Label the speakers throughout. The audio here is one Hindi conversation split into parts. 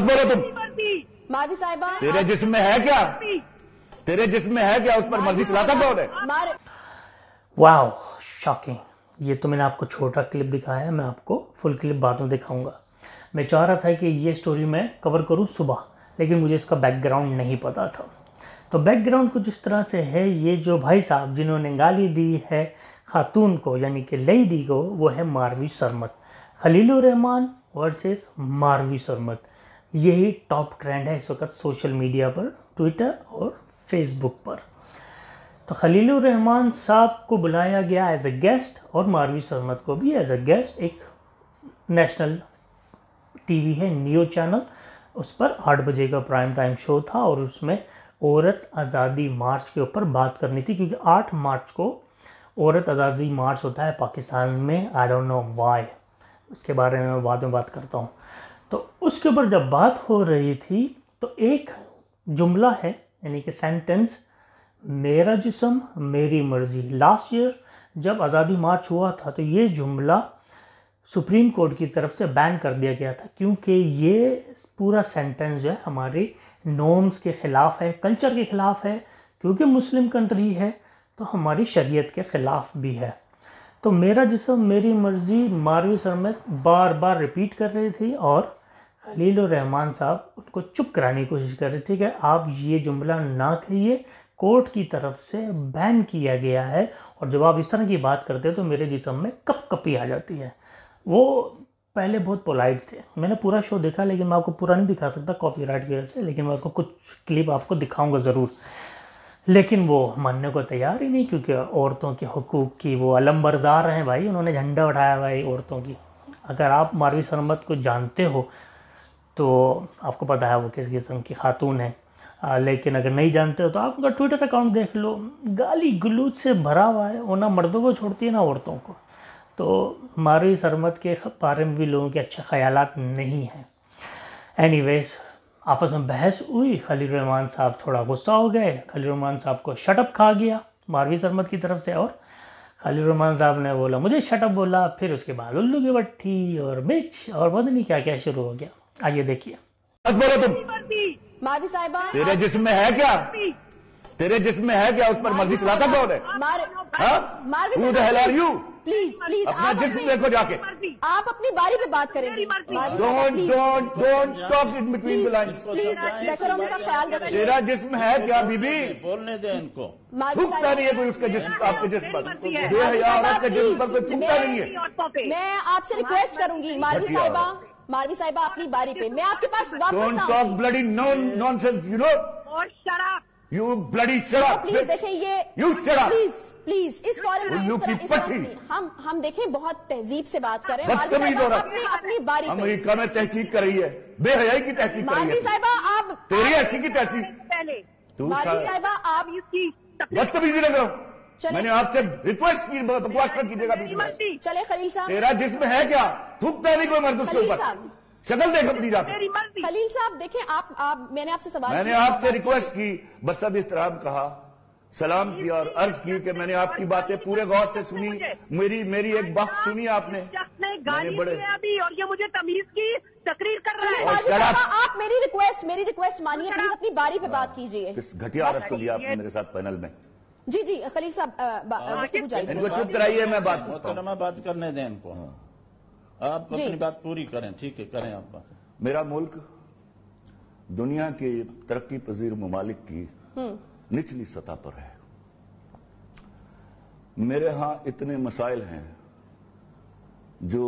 Speaker 1: बोलो तुम मावी साहिबा तेरे जिस्म में है क्या तेरे जिस्म में है क्या उस पर मर्जी चलाता कौन है वाओ शॉकिंग ये तो मैंने आपको छोटा क्लिप दिखाया है मैं आपको फुल क्लिप बाद में दिखाऊंगा मैं चाह रहा था कि ये स्टोरी मैं कवर करूं सुबह लेकिन मुझे इसका बैकग्राउंड नहीं पता था तो बैकग्राउंड कुछ इस तरह से है ये जो भाई साहब जिन्होंने गाली दी है खातून को यानी कि लेडी को वो है मारवी सरमत खलील रहमान वर्सेस मारवी सरमत यही टॉप ट्रेंड है इस वक्त सोशल मीडिया पर ट्विटर और फेसबुक पर तो खलील रहमान साहब को बुलाया गया एज अ गेस्ट और मारवी सरमत को भी एज अ गेस्ट एक नेशनल टीवी है न्यू चैनल उस पर आठ बजे का प्राइम टाइम शो था और उसमें औरत आज़ादी मार्च के ऊपर बात करनी थी क्योंकि आठ मार्च को औरत आज़ादी मार्च होता है पाकिस्तान में आई डोंट नो वाई उसके बारे में मैं बाद में बात करता हूँ तो उसके ऊपर जब बात हो रही थी तो एक जुमला है यानी कि सेंटेंस मेरा जिसम मेरी मर्ज़ी लास्ट ईयर जब आज़ादी मार्च हुआ था तो ये जुमला सुप्रीम कोर्ट की तरफ से बैन कर दिया गया था क्योंकि ये पूरा सेंटेंस जो है हमारे नॉर्म्स के ख़िलाफ़ है कल्चर के ख़िलाफ़ है क्योंकि मुस्लिम कंट्री है तो हमारी शरीयत के ख़िलाफ़ भी है तो मेरा जिसम मेरी मर्ज़ी मारवी सर बार बार रिपीट कर रही थी और खलील रहमान साहब उनको चुप कराने की कोशिश कर रहे थे कि आप ये जुमला ना कहिए कोर्ट की तरफ से बैन किया गया है और जब आप इस तरह की बात करते हैं तो मेरे जिसम में कप कपी आ जाती है वो पहले बहुत पोलाइट थे मैंने पूरा शो देखा लेकिन मैं आपको पूरा नहीं दिखा सकता कॉपी राइट की वजह से लेकिन मैं उसको कुछ क्लिप आपको दिखाऊंगा ज़रूर लेकिन वो मानने को तैयार ही नहीं क्योंकि औरतों के हकूक़ की वो अलम्बरदार हैं भाई उन्होंने झंडा उठाया भाई औरतों की अगर आप मारवी सरमत को जानते हो तो आपको पता है वो किस किस्म की खातून है आ, लेकिन अगर नहीं जानते हो तो आप उनका ट्विटर अकाउंट देख लो गाली गलूच से भरा हुआ है वो ना मर्दों को छोड़ती है ना औरतों को तो मारवी सरमत के बारे में भी लोगों के अच्छे ख्याल नहीं हैं एनी आपस में बहस हुई खलील रहमान साहब थोड़ा गुस्सा हो गए खलील रहमान साहब को शटअप खा गया मारवी सरमत की तरफ से और खलील रहमान साहब ने बोला मुझे शटअप बोला फिर उसके बाद उल्लू की भट्टी और मिर्च और पता नहीं क्या क्या शुरू हो गया आइए देखिए बोलो तुम मावी साहिबा तेरे जिसम में है क्या तेरे जिसम में है क्या उस पर मर्जी चलाता कौन है यू प्लीज प्लीज अपना जिसम देखो जाके आप अपनी बारी पे बात करेंगे don't don't don't talk in between the lines please decorum का ख्याल रखें तेरा जिसम है क्या बीबी बोलने दे इनको थूकता नहीं है कोई उसका जिसम आपके जिसम पर बेहया औरत के जिस्म पर कोई थूकता नहीं है मैं आपसे रिक्वेस्ट करूंगी मारवी साहिबा मारवी साहिबा अपनी बारी पे मैं आपके पास वापस non nonsense you know और शराब यू ब्लडी शराब प्लीज देखे ये यू शराब प्लीज प्लीज इस फॉरन में हम हम देखें बहुत तहजीब से बात करें बदतमीज हो रहा अपनी बारी अमेरिका में तहकीक कर रही है बेहयाई की तहकीक कर रही है साहिबा आप तेरी ऐसी की तैसी पहले मारवी साहिबा आप बदतमीजी लग रहा हूँ मैंने आपसे रिक्वेस्ट की बकवास मत कीजिएगा बीच चले खलील साहब तेरा जिसम है क्या थूकता तो नहीं कोई मर्द उसके ऊपर शक्ल देखो प्लीज आप खलील साहब देखें आप आप मैंने आपसे सवाल मैंने आपसे रिक्वेस्ट की बस बसद इहतराम कहा सलाम किया और अर्ज की कि मैंने आपकी बातें पूरे गौर से सुनी मेरी मेरी एक बात सुनी आपने मैंने बड़े अभी और ये मुझे तमीज की तकरीर कर रहा है आप मेरी रिक्वेस्ट मेरी रिक्वेस्ट मानिए अपनी बारी पे बात हाँ। कीजिए किस घटिया औरत को लिया आपने मेरे साथ पैनल में जी जी खलील साहब हाँ, चुप कराइए मैं बात मोहतरमा तो बात करने दें इनको हाँ। आप अपनी बात पूरी करें ठीक है करें आप बात मेरा मुल्क दुनिया के तरक्की पजीर ममालिक की हम्म। निचली सतह पर है मेरे यहां इतने मसाइल हैं जो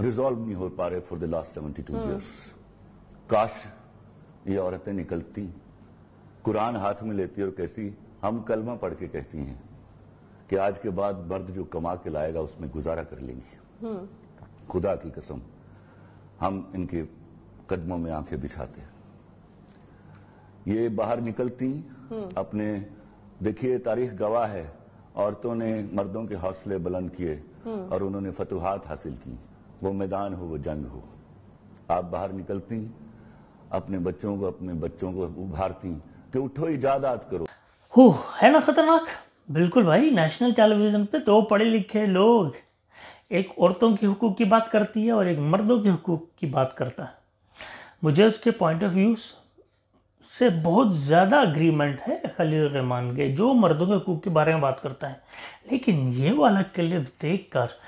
Speaker 1: रिजॉल्व नहीं हो पा रहे for the last seventy two years काश ये औरतें निकलती कुरान हाथ में लेती है और कैसी हम कलमा पढ़ के कहती हैं कि आज के बाद मर्द जो कमा के लाएगा उसमें गुजारा कर लेंगे हम्म। खुदा की कसम हम इनके कदमों में आंखें बिछाते ये बाहर निकलती हम्म। अपने देखिए तारीख गवाह है औरतों ने मर्दों के हौसले बुलंद किए हम्म। और उन्होंने फतुहात हासिल की वो मैदान हो वो जंग हो आप बाहर निकलती अपने बच्चों को अपने बच्चों को उभारती कि उठो इजादात करो हो है ना खतरनाक बिल्कुल भाई नेशनल टेलीविज़न पे दो तो पढ़े लिखे लोग एक औरतों के हकूक़ की बात करती है और एक मर्दों के हकूक़ की बात करता है मुझे उसके पॉइंट ऑफ व्यू से बहुत ज़्यादा अग्रीमेंट है खलील रहमान के जो मर्दों के हकूक़ के बारे में बात करता है लेकिन ये वाला क्लिप देख कर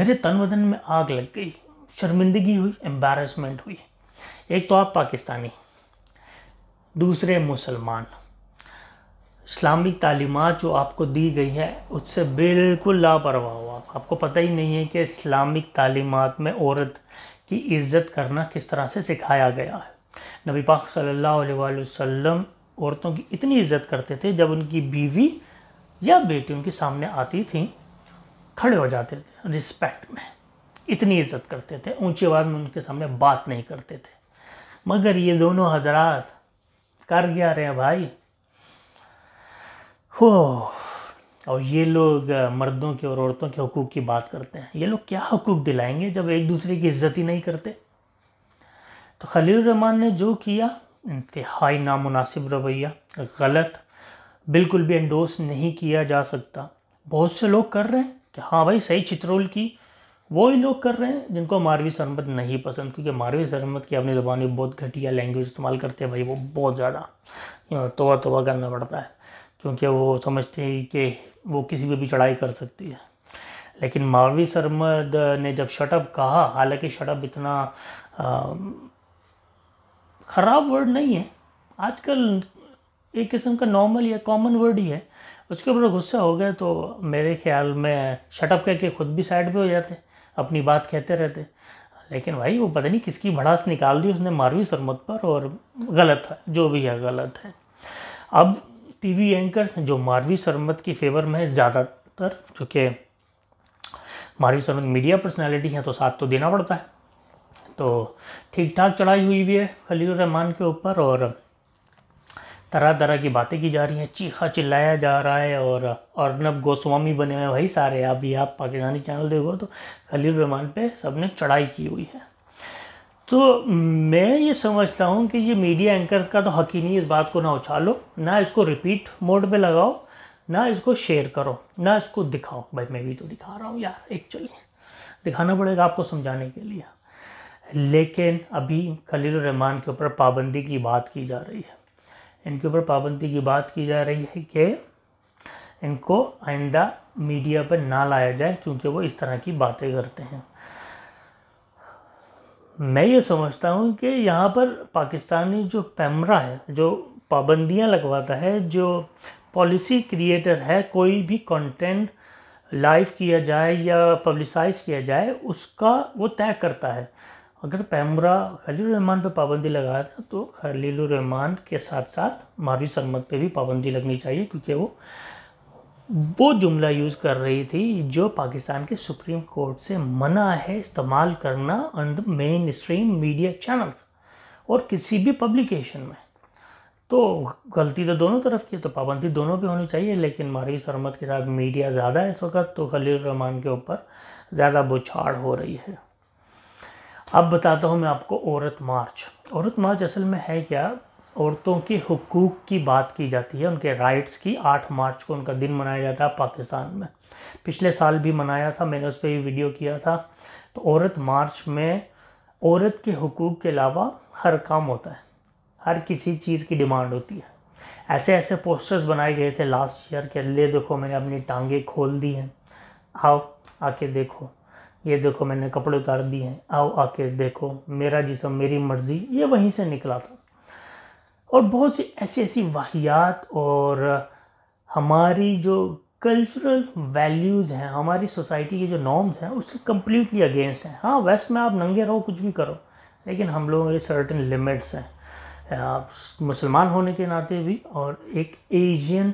Speaker 1: मेरे तन वदन में आग लग गई शर्मिंदगी हुई एम्बेरसमेंट हुई एक तो आप पाकिस्तानी दूसरे मुसलमान इस्लामिक तालीमत जो आपको दी गई है उससे बिल्कुल लापरवाह हो आप आपको पता ही नहीं है कि इस्लामिक तालीमत में औरत की इज़्ज़त करना किस तरह से सिखाया गया है नबी पाक सल्लल्लाहु अलैहि वसल्लम औरतों की इतनी इज़्ज़त करते थे जब उनकी बीवी या बेटी उनके सामने आती थी खड़े हो जाते थे रिस्पेक्ट में इतनी इज़्ज़त करते थे ऊंची आवाज़ में उनके सामने बात नहीं करते थे मगर ये दोनों हजरात कर क्या रहे हैं भाई हो और ये लोग मर्दों के और औरतों के हकूक़ की बात करते हैं ये लोग क्या हकूक़ दिलाएंगे जब एक दूसरे की इज्जत ही नहीं करते तो खलील रहमान ने जो किया इंतहाई नामुनासिब रवैया गलत बिल्कुल भी एंडोस नहीं किया जा सकता बहुत से लोग कर रहे हैं कि हाँ भाई सही चित्रोल की वो ही लोग कर रहे हैं जिनको मारवी सरमत नहीं पसंद क्योंकि मारवी सरमत की अपनी ज़बान में बहुत घटिया लैंग्वेज इस्तेमाल करते हैं भाई वो बहुत ज़्यादा तोबा तोबा करना पड़ता है क्योंकि वो समझते हैं कि वो किसी पर भी चढ़ाई कर सकती है लेकिन मारवी सरमद ने जब शटअप कहा हालांकि शटअप इतना ख़राब वर्ड नहीं है आजकल एक किस्म का नॉर्मल या कॉमन वर्ड ही है उसके ऊपर गुस्सा हो गया तो मेरे ख्याल में शटअप करके खुद भी साइड पे हो जाते अपनी बात कहते रहते लेकिन भाई वो पता नहीं किसकी भड़ास निकाल दी उसने मारवी सरमत पर और गलत है जो भी है गलत है अब टीवी एंकर जो मारवी सरमत की फेवर में है ज़्यादातर क्योंकि मारवी सरमत मीडिया पर्सनैलिटी है तो साथ तो देना पड़ता है तो ठीक ठाक चढ़ाई हुई भी है खलील रहमान के ऊपर और तरह तरह की बातें की जा रही हैं चीखा चिल्लाया जा रहा है और अर्नब गोस्वामी बने हुए वही सारे अभी आप पाकिस्तानी चैनल देखो तो खलील रहमान पे ने चढ़ाई की हुई है तो मैं ये समझता हूँ कि ये मीडिया एंकर का तो हक ही नहीं इस बात को ना उछालो ना इसको रिपीट मोड पे लगाओ ना इसको शेयर करो ना इसको दिखाओ भाई मैं भी तो दिखा रहा हूँ यार एक्चुअली दिखाना पड़ेगा आपको समझाने के लिए लेकिन अभी खलील रहमान के ऊपर पाबंदी की बात की जा रही है इनके ऊपर पाबंदी की बात की जा रही है कि इनको आइंदा मीडिया पर ना लाया जाए क्योंकि वो इस तरह की बातें करते हैं मैं ये समझता हूँ कि यहाँ पर पाकिस्तानी जो पैमरा है जो पाबंदियाँ लगवाता है जो पॉलिसी क्रिएटर है कोई भी कंटेंट लाइव किया जाए या पब्लिसाइज किया जाए उसका वो तय करता है अगर पैमरा खलील रहमान पर पाबंदी लगा था तो खलील रहमान के साथ साथ मारवी सरमत पर भी पाबंदी लगनी चाहिए क्योंकि वो वो जुमला यूज़ कर रही थी जो पाकिस्तान के सुप्रीम कोर्ट से मना है इस्तेमाल करना on the mainstream media channels और किसी भी पब्लिकेशन में तो गलती तो दोनों तरफ की है तो पाबंदी दोनों पे होनी चाहिए लेकिन मारवी सरमत के साथ मीडिया ज़्यादा है इस वक्त तो खलील रहमान के ऊपर ज़्यादा बुछाड़ हो रही है अब बताता हूँ मैं आपको औरत मार्च औरत मार्च असल में है क्या औरतों के हकूक़ की बात की जाती है उनके राइट्स की आठ मार्च को उनका दिन मनाया जाता है पाकिस्तान में पिछले साल भी मनाया था मैंने उस पर भी वीडियो किया था तो औरत मार्च में औरत के हकूक़ के अलावा हर काम होता है हर किसी चीज़ की डिमांड होती है ऐसे ऐसे पोस्टर्स बनाए गए थे लास्ट ईयर के ले देखो मैंने अपनी टांगे खोल दी हैं आओ आके देखो ये देखो मैंने कपड़े उतार दिए हैं आओ आके देखो मेरा जिसम मेरी मर्ज़ी ये वहीं से निकला था और बहुत सी ऐसी ऐसी वाहियात और हमारी जो कल्चरल वैल्यूज़ हैं हमारी सोसाइटी के जो नॉर्म्स हैं उसके कम्प्लीटली अगेंस्ट हैं हाँ वेस्ट में आप नंगे रहो कुछ भी करो लेकिन हम लोगों के सर्टन लिमिट्स हैं आप मुसलमान होने के नाते भी और एक एशियन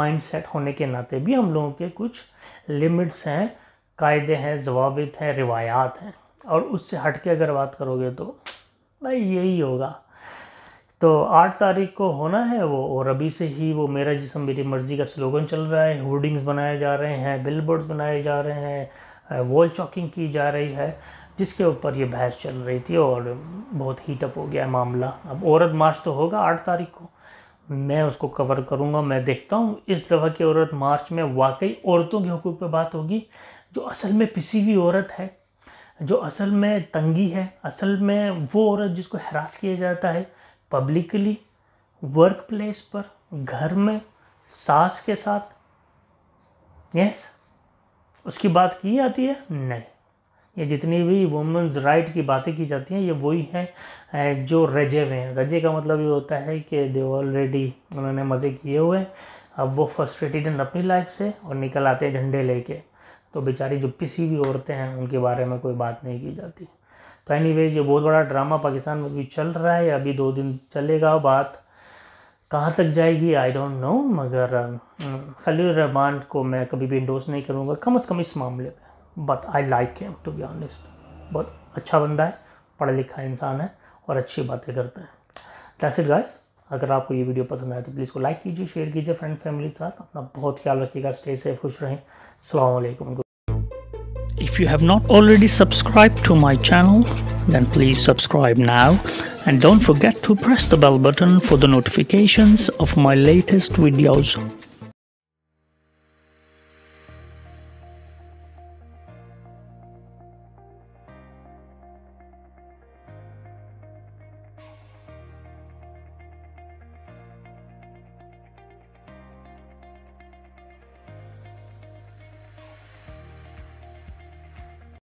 Speaker 1: माइंडसेट होने के नाते भी हम लोगों के कुछ लिमिट्स हैं कायदे हैं जवाबित हैं रिवायात हैं और उससे हट के अगर बात करोगे तो भाई यही होगा तो आठ तारीख को होना है वो और अभी से ही वो मेरा जिसम मेरी मर्ज़ी का स्लोगन चल रहा है होर्डिंग्स बनाए जा रहे हैं बिल बनाए जा रहे हैं वॉल चॉकिंग की जा रही है जिसके ऊपर ये बहस चल रही थी और बहुत हीटअप हो गया है मामला अब औरत मार्च तो होगा आठ तारीख को मैं उसको कवर करूँगा मैं देखता हूँ इस दफ़ा की औरत मार्च में वाकई औरतों के हकूक़ पर बात होगी जो असल में पिसी हुई औरत है जो असल में तंगी है असल में वो औरत जिसको हरास किया जाता है पब्लिकली वर्क प्लेस पर घर में सास के साथ यस उसकी बात की जाती है नहीं ये जितनी भी वुमेंस राइट की बातें की जाती हैं ये वही हैं जो रजे हुए हैं रजे का मतलब ये होता है कि दे ऑलरेडी उन्होंने मज़े किए हुए हैं अब वो फर्स्ट्रेटेड हैं अपनी लाइफ से और निकल आते हैं झंडे लेके तो बेचारी जो पिसी हुई औरतें हैं उनके बारे में कोई बात नहीं की जाती तो एनी ये बहुत बड़ा ड्रामा पाकिस्तान में भी चल रहा है अभी दो दिन चलेगा बात कहाँ तक जाएगी आई डोंट नो मगर हम्म, खलील रहमान को मैं कभी भी इंडोस नहीं करूँगा कम अज़ कम इस मामले में but I like him to be honest बहुत अच्छा बंदा है पढ़ा लिखा इंसान है और अच्छी बातें करता है दैट्स इट गाइस अगर आपको ये वीडियो पसंद आए तो प्लीज़ को लाइक कीजिए शेयर कीजिए फ्रेंड फैमिली के साथ अपना बहुत ख्याल रखिएगा स्टे सेफ खुश रहें अलैक्म If you have not already subscribed to my channel, then please subscribe now and don't forget to press the bell button for the notifications of my latest videos.